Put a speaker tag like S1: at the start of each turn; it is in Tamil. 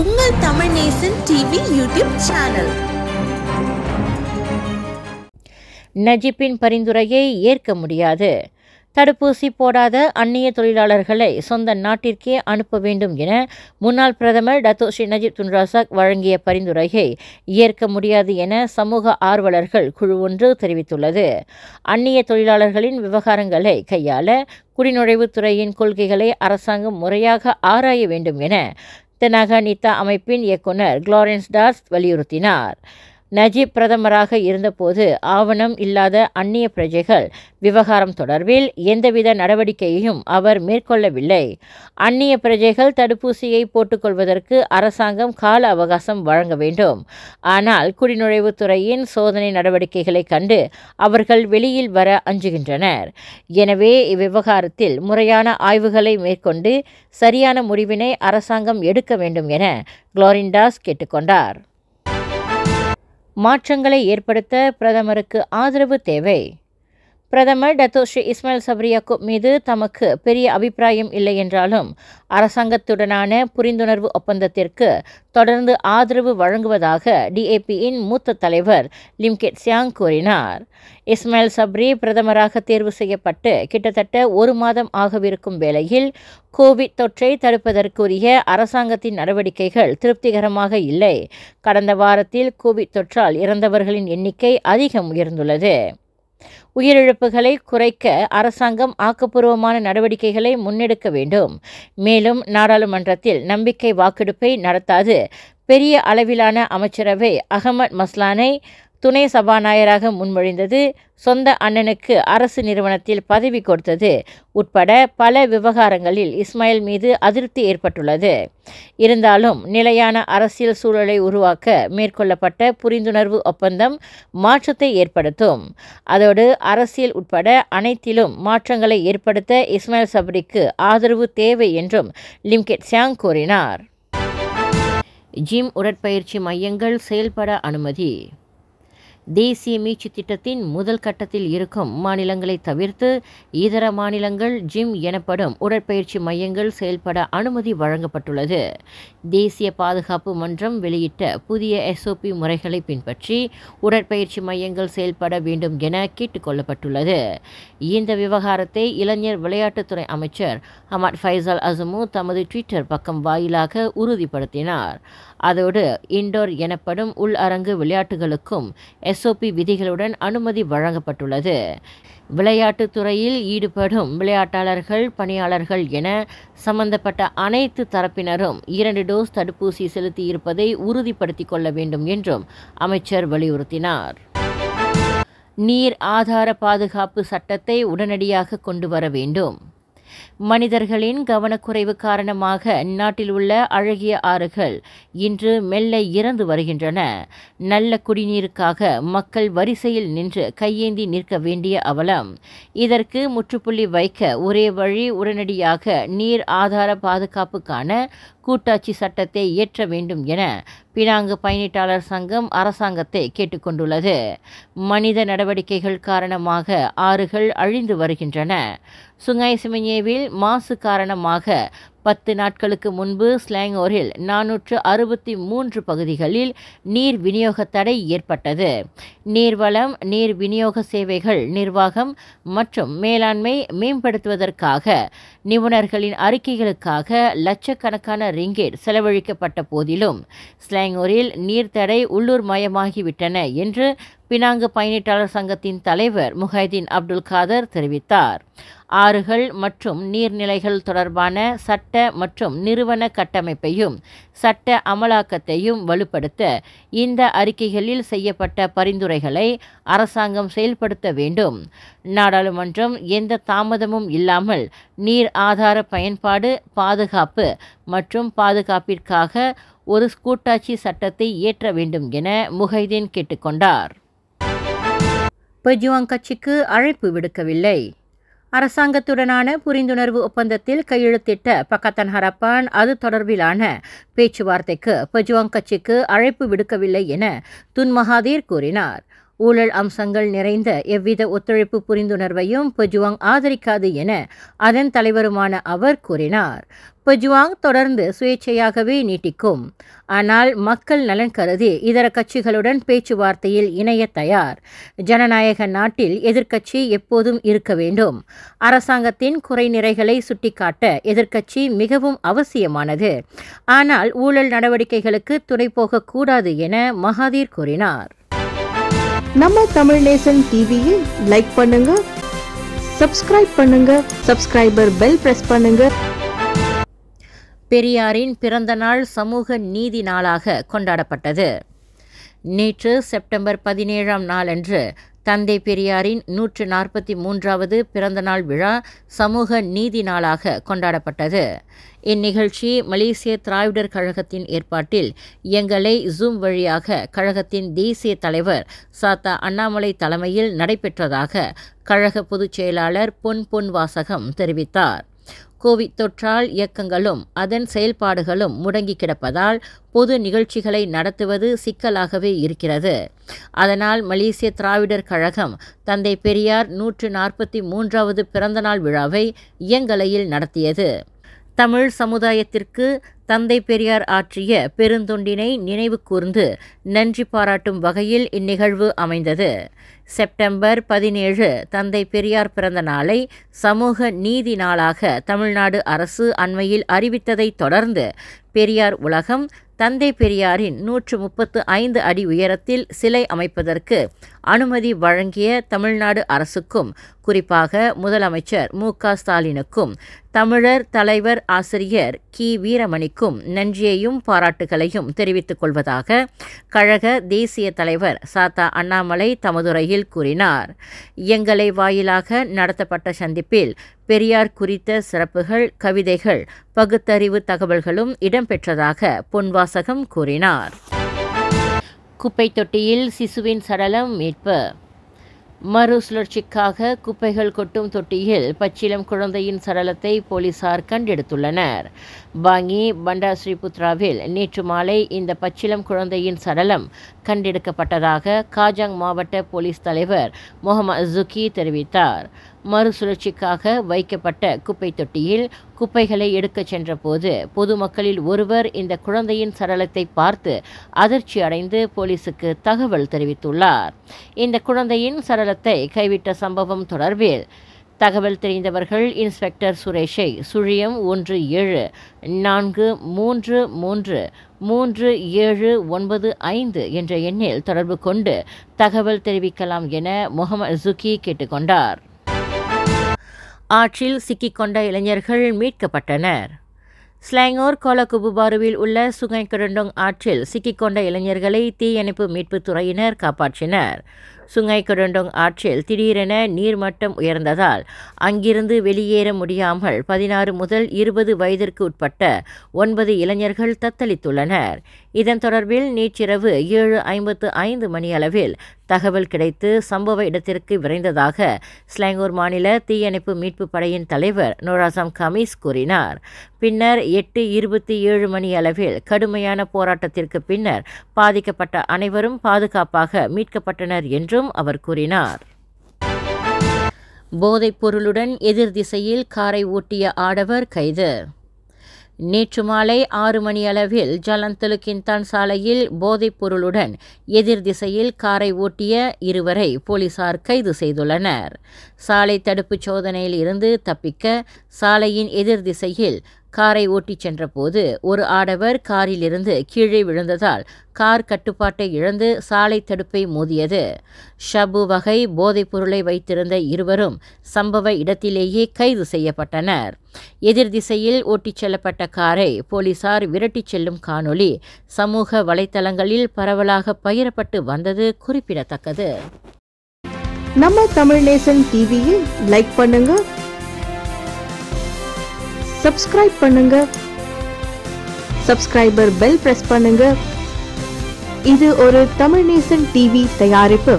S1: உங்கள் Tamil Nesan TV YouTube channel நஜிப்பின் பரிந்துரையை ஏற்க முடியாது தடுப்பூசி போடாத அந்நிய தொழிலாளர்களை சொந்த நாட்டிற்கே அனுப்ப வேண்டும் என முன்னாள் பிரதமர் டத்தோ ஸ்ரீ நஜீப் துன்ராசாக் வழங்கிய பரிந்துரையை ஏற்க முடியாது என சமூக ஆர்வலர்கள் குழு ஒன்று தெரிவித்துள்ளது அந்நிய தொழிலாளர்களின் விவகாரங்களை கையாள குடிநுழைவுத்துறையின் கொள்கைகளை அரசாங்கம் முறையாக ஆராய வேண்டும் என தெனாகா நீதா அமைப்பின் இயக்குனர் குளோரன்ஸ் டாஸ் வலியுறுத்தினார் நஜீப் பிரதமராக இருந்தபோது ஆவணம் இல்லாத அந்நிய பிரஜைகள் விவகாரம் தொடர்பில் எந்தவித நடவடிக்கையையும் அவர் மேற்கொள்ளவில்லை அந்நிய பிரஜைகள் தடுப்பூசியை போட்டுக்கொள்வதற்கு அரசாங்கம் கால அவகாசம் வழங்க வேண்டும் ஆனால் குடிநுழைவுத்துறையின் சோதனை நடவடிக்கைகளை கண்டு அவர்கள் வெளியில் வர அஞ்சுகின்றனர் எனவே இவ்விவகாரத்தில் முறையான ஆய்வுகளை மேற்கொண்டு சரியான முடிவினை அரசாங்கம் எடுக்க வேண்டும் என குளோரிண்டாஸ் கேட்டுக்கொண்டார் மாற்றங்களை ஏற்படுத்த பிரதமருக்கு ஆதரவு தேவை பிரதமர் டத்தோஷி இஸ்மாயில் சபரி மீது தமக்கு பெரிய அபிப்பிராயம் இல்லை என்றாலும் அரசாங்கத்துடனான புரிந்துணர்வு ஒப்பந்தத்திற்கு தொடர்ந்து ஆதரவு வழங்குவதாக டிஏபியின் மூத்த தலைவர் லிம்கெட் சியாங் கூறினார் இஸ்மாயில் சப்ரி பிரதமராக தேர்வு செய்யப்பட்டு கிட்டத்தட்ட ஒரு மாதம் ஆகவிருக்கும் வேளையில் கோவிட் தொற்றை தடுப்பதற்குரிய அரசாங்கத்தின் நடவடிக்கைகள் திருப்திகரமாக இல்லை கடந்த வாரத்தில் கோவிட் தொற்றால் இறந்தவர்களின் எண்ணிக்கை அதிகம் உயர்ந்துள்ளது உயிரிழப்புகளை குறைக்க அரசாங்கம் ஆக்கப்பூர்வமான நடவடிக்கைகளை முன்னெடுக்க வேண்டும் மேலும் நாடாளுமன்றத்தில் நம்பிக்கை வாக்கெடுப்பை நடத்தாது பெரிய அளவிலான அமைச்சரவை அகமது மஸ்லானை துணை சபாநாயகராக முன்மொழிந்தது சொந்த அண்ணனுக்கு அரசு நிறுவனத்தில் பதவி கொடுத்தது உட்பட பல விவகாரங்களில் இஸ்மாயில் மீது அதிருப்தி ஏற்பட்டுள்ளது இருந்தாலும் நிலையான அரசியல் சூழலை உருவாக்க மேற்கொள்ளப்பட்ட புரிந்துணர்வு ஒப்பந்தம் மாற்றத்தை ஏற்படுத்தும் அதோடு அரசியல் உட்பட அனைத்திலும் மாற்றங்களை ஏற்படுத்த இஸ்மாயில் சபரிக்கு ஆதரவு தேவை என்றும் லிம்கெட் சியாங் கூறினார் ஜிம் உடற்பயிற்சி மையங்கள் செயல்பட அனுமதி தேசிய மீட்சி திட்டத்தின் முதல் கட்டத்தில் இருக்கும் மாநிலங்களை தவிர்த்து இதர மாநிலங்கள் ஜிம் எனப்படும் உடற்பயிற்சி மையங்கள் செயல்பட அனுமதி வழங்கப்பட்டுள்ளது தேசிய பாதுகாப்பு மன்றம் வெளியிட்ட புதிய எஸ்ஓபி முறைகளை பின்பற்றி உடற்பயிற்சி மையங்கள் செயல்பட வேண்டும் என கேட்டுக்கொள்ளப்பட்டுள்ளது இந்த விவகாரத்தை இளைஞர் விளையாட்டுத்துறை அமைச்சர் ஹமாட் ஃபைசல் அசமு தமது ட்விட்டர் பக்கம் வாயிலாக உறுதிப்படுத்தினார் அதோடு இண்டோர் எனப்படும் உள் அரங்கு விளையாட்டுகளுக்கும் எஸ்ஓபி விதிகளுடன் அனுமதி வழங்கப்பட்டுள்ளது விளையாட்டுத் துறையில் ஈடுபடும் விளையாட்டாளர்கள் பணியாளர்கள் என சம்பந்தப்பட்ட அனைத்து தரப்பினரும் இரண்டு டோஸ் தடுப்பூசி செலுத்தியிருப்பதை உறுதிப்படுத்திக் கொள்ள வேண்டும் என்றும் அமைச்சர் வலியுறுத்தினார் நீர் ஆதார பாதுகாப்பு சட்டத்தை உடனடியாக கொண்டு வர வேண்டும் மனிதர்களின் கவனக்குறைவு காரணமாக நாட்டில் உள்ள அழகிய ஆறுகள் இன்று மெல்ல இறந்து வருகின்றன நல்ல குடிநீருக்காக மக்கள் வரிசையில் நின்று கையேந்தி நிற்க வேண்டிய அவலம் இதற்கு முற்றுப்புள்ளி வைக்க ஒரே வழி உடனடியாக நீர் ஆதார பாதுகாப்புக்கான கூட்டாட்சி சட்டத்தை இயற்ற வேண்டும் என பினாங்கு பயணீட்டாளர் சங்கம் அரசாங்கத்தை கேட்டுக்கொண்டுள்ளது மனித நடவடிக்கைகள் காரணமாக ஆறுகள் அழிந்து வருகின்றன சுங்காய் சிமிஞ்சேவில் மாசு காரணமாக பத்து நாட்களுக்கு முன்பு ஸ்லாங்கோரில் நானூற்று அறுபத்தி மூன்று பகுதிகளில் நீர் விநியோக தடை ஏற்பட்டது நீர்வளம் நீர் விநியோக சேவைகள் நிர்வாகம் மற்றும் மேலாண்மை மேம்படுத்துவதற்காக நிபுணர்களின் அறிக்கைகளுக்காக லட்சக்கணக்கான ரிங்கேட் செலவழிக்கப்பட்ட போதிலும் ஸ்லாங்கோரில் நீர்த்தடை உள்ளூர் மயமாகிவிட்டன என்று பினாங்கு பயணீட்டாளர் சங்கத்தின் தலைவர் முஹைதீன் அப்துல் காதர் தெரிவித்தார் ஆறுகள் மற்றும் நீர்நிலைகள் தொடர்பான சட்ட மற்றும் நிறுவன கட்டமைப்பையும் சட்ட அமலாக்கத்தையும் வலுப்படுத்த இந்த அறிக்கைகளில் செய்யப்பட்ட பரிந்துரைகளை அரசாங்கம் செயல்படுத்த வேண்டும் நாடாளுமன்றம் எந்த தாமதமும் இல்லாமல் நீர் ஆதார பயன்பாடு பாதுகாப்பு மற்றும் பாதுகாப்பிற்காக ஒரு கூட்டாட்சி சட்டத்தை இயற்ற வேண்டும் என முகைதீன் கேட்டுக்கொண்டார் பெஜுவாங் கட்சிக்கு அழைப்பு விடுக்கவில்லை அரசாங்கத்துடனான புரிந்துணர்வு ஒப்பந்தத்தில் கையெழுத்திட்ட பக்கத்தன் ஹரப்பான் அது தொடர்பிலான பேச்சுவார்த்தைக்கு பஜ்வாங் கட்சிக்கு அழைப்பு விடுக்கவில்லை என துன் மகாதீர் கூறினார் ஊழல் அம்சங்கள் நிறைந்த எவ்வித ஒத்துழைப்பு புரிந்துணர்வையும் பொஜுவாங் ஆதரிக்காது என அதன் தலைவருமான அவர் கூறினார் பொஜுவாங் தொடர்ந்து சுயேட்சையாகவே நீட்டிக்கும் ஆனால் மக்கள் நலன் கருதி இதர கட்சிகளுடன் பேச்சுவார்த்தையில் இணைய தயார் ஜனநாயக நாட்டில் எதிர்க்கட்சி எப்போதும் இருக்க வேண்டும் அரசாங்கத்தின் குறைநிறைகளை சுட்டிக்காட்ட எதிர்க்கட்சி மிகவும் அவசியமானது ஆனால் ஊழல் நடவடிக்கைகளுக்கு துணை போகக்கூடாது என மகாதீர் கூறினார் நம்ம தமிழ் நேசன் டிவியில் லைக் பண்ணுங்க சப்ஸ்கிரைப் பண்ணுங்க சப்ஸ்கிரைபர் பெல் பிரஸ் பண்ணுங்க பெரியாரின் பிறந்த நாள் சமூக நீதி நாளாக கொண்டாடப்பட்டது நேற்று செப்டம்பர் பதினேழாம் நாளன்று தந்தை பெரியாரின் நூற்று நாற்பத்தி மூன்றாவது பிறந்தநாள் விழா சமூக நீதி நாளாக கொண்டாடப்பட்டது இந்நிகழ்ச்சி மலேசிய திராவிடர் கழகத்தின் ஏற்பாட்டில் எங்களை ஜூம் வழியாக கழகத்தின் தேசிய தலைவர் சாத்தா அண்ணாமலை தலைமையில் நடைபெற்றதாக கழக பொதுச் செயலாளர் பொன் பொன் வாசகம் தெரிவித்தார் கோவிட் தொற்றால் இயக்கங்களும் அதன் செயல்பாடுகளும் முடங்கி கிடப்பதால் பொது நிகழ்ச்சிகளை நடத்துவது சிக்கலாகவே இருக்கிறது அதனால் மலேசிய திராவிடர் கழகம் தந்தை பெரியார் நூற்று நாற்பத்தி மூன்றாவது பிறந்தநாள் விழாவை இயங்கலையில் நடத்தியது தமிழ் சமுதாயத்திற்கு தந்தை பெரியார் ஆற்றிய பெருந்தொண்டினை நினைவு கூர்ந்து நன்றி பாராட்டும் வகையில் இந்நிகழ்வு அமைந்தது செப்டம்பர் பதினேழு தந்தை பெரியார் பிறந்த நாளை சமூக நீதி நாளாக தமிழ்நாடு அரசு அண்மையில் அறிவித்ததைத் தொடர்ந்து பெரியார் உலகம் தந்தை பெரியாரின் நூற்று முப்பத்து ஐந்து அடி உயரத்தில் சிலை அமைப்பதற்கு அனுமதி வழங்கிய தமிழ்நாடு அரசுக்கும் குறிப்பாக முதலமைச்சர் மு க ஸ்டாலினுக்கும் தமிழர் தலைவர் ஆசிரியர் கி வீரமணிக்கும் அனைவருக்கும் நன்றியையும் பாராட்டுகளையும் தெரிவித்துக் கொள்வதாக கழக தேசிய தலைவர் சாத்தா அண்ணாமலை தமதுரையில் கூறினார் எங்களை வாயிலாக நடத்தப்பட்ட சந்திப்பில் பெரியார் குறித்த சிறப்புகள் கவிதைகள் பகுத்தறிவு தகவல்களும் இடம்பெற்றதாக பொன்வாசகம் கூறினார் குப்பை தொட்டியில் சிசுவின் சடலம் மீட்பு மறுசுழற்சிக்காக குப்பைகள் கொட்டும் தொட்டியில் பச்சிலம் குழந்தையின் சடலத்தை போலீசார் கண்டெடுத்துள்ளனர் பாங்கி பண்டா ஸ்ரீபுத்ராவில் நேற்று மாலை இந்த பச்சிலம் குழந்தையின் சடலம் கண்டெடுக்கப்பட்டதாக காஜாங் மாவட்ட போலீஸ் தலைவர் முகமது ஜுக்கி தெரிவித்தார் மறுசுழற்சிக்காக வைக்கப்பட்ட குப்பை தொட்டியில் குப்பைகளை எடுக்கச் சென்றபோது பொதுமக்களில் ஒருவர் இந்த குழந்தையின் சடலத்தை பார்த்து அதிர்ச்சி அடைந்து போலீசுக்கு தகவல் தெரிவித்துள்ளார் இந்த குழந்தையின் சடலத்தை கைவிட்ட சம்பவம் தொடர்பில் தகவல் தெரிந்தவர்கள் இன்ஸ்பெக்டர் சுரேஷை சுழியம் ஒன்று ஏழு நான்கு மூன்று மூன்று மூன்று ஏழு ஒன்பது ஐந்து என்ற எண்ணில் தொடர்பு கொண்டு தகவல் தெரிவிக்கலாம் என முகமது சுக்கி கேட்டுக்கொண்டார் ஆற்றில் சிக்கிக்கொண்ட இளைஞர்கள் மீட்கப்பட்டனர் ஸ்லாங்கோர் கோலகுபுபாருவில் உள்ள சுங்கைக்கிரண்டோங் ஆற்றில் சிக்கிக்கொண்ட இளைஞர்களை தீயணைப்பு மீட்புத் துறையினர் காப்பாற்றினர் சுங்கை கடண்டோங் ஆற்றில் திடீரென நீர்மட்டம் உயர்ந்ததால் அங்கிருந்து வெளியேற முடியாமல் பதினாறு முதல் இருபது வயதிற்கு உட்பட்ட ஒன்பது இளைஞர்கள் தத்தளித்துள்ளனர் இதன் தொடர்பில் நேற்றிரவு ஏழு ஐம்பத்து ஐந்து மணியளவில் தகவல் கிடைத்து சம்பவ இடத்திற்கு விரைந்ததாக ஸ்லாங்கூர் மாநில தீயணைப்பு மீட்பு படையின் தலைவர் நோராசம் கமீஸ் கூறினார் பின்னர் எட்டு இருபத்தி ஏழு மணி அளவில் கடுமையான போராட்டத்திற்கு பின்னர் பாதிக்கப்பட்ட அனைவரும் பாதுகாப்பாக மீட்கப்பட்டனர் என்று என்றும் அவர் கூறினார் போதைப் பொருளுடன் எதிர் திசையில் காரை ஓட்டிய ஆடவர் கைது நேற்று மாலை ஆறு மணி அளவில் ஜலந்தலு கின்தான் சாலையில் போதைப் பொருளுடன் எதிர் திசையில் காரை ஓட்டிய இருவரை போலீசார் கைது செய்துள்ளனர் சாலை தடுப்புச் சோதனையில் இருந்து தப்பிக்க சாலையின் எதிர் திசையில் காரை ஓட்டிச் சென்றபோது ஒரு ஆடவர் காரிலிருந்து கீழே விழுந்ததால் கார் கட்டுப்பாட்டை இழந்து சாலை தடுப்பை மோதியது ஷபு வகை போதைப் பொருளை வைத்திருந்த இருவரும் சம்பவ இடத்திலேயே கைது செய்யப்பட்டனர் எதிர் திசையில் ஓட்டிச் செல்லப்பட்ட காரை போலீசார் விரட்டிச் செல்லும் காணொளி சமூக வலைத்தளங்களில் பரவலாக பகிரப்பட்டு வந்தது குறிப்பிடத்தக்கது நம்ம தமிழ் நேசன் டிவியில் லைக் பண்ணுங்க சப்ஸ்கிரைப் பண்ணுங்க சப்ஸ்கிரைபர் பெல் பிரஸ் பண்ணுங்க இது ஒரு தமிழ் நேசன் டிவி தயாரிப்பு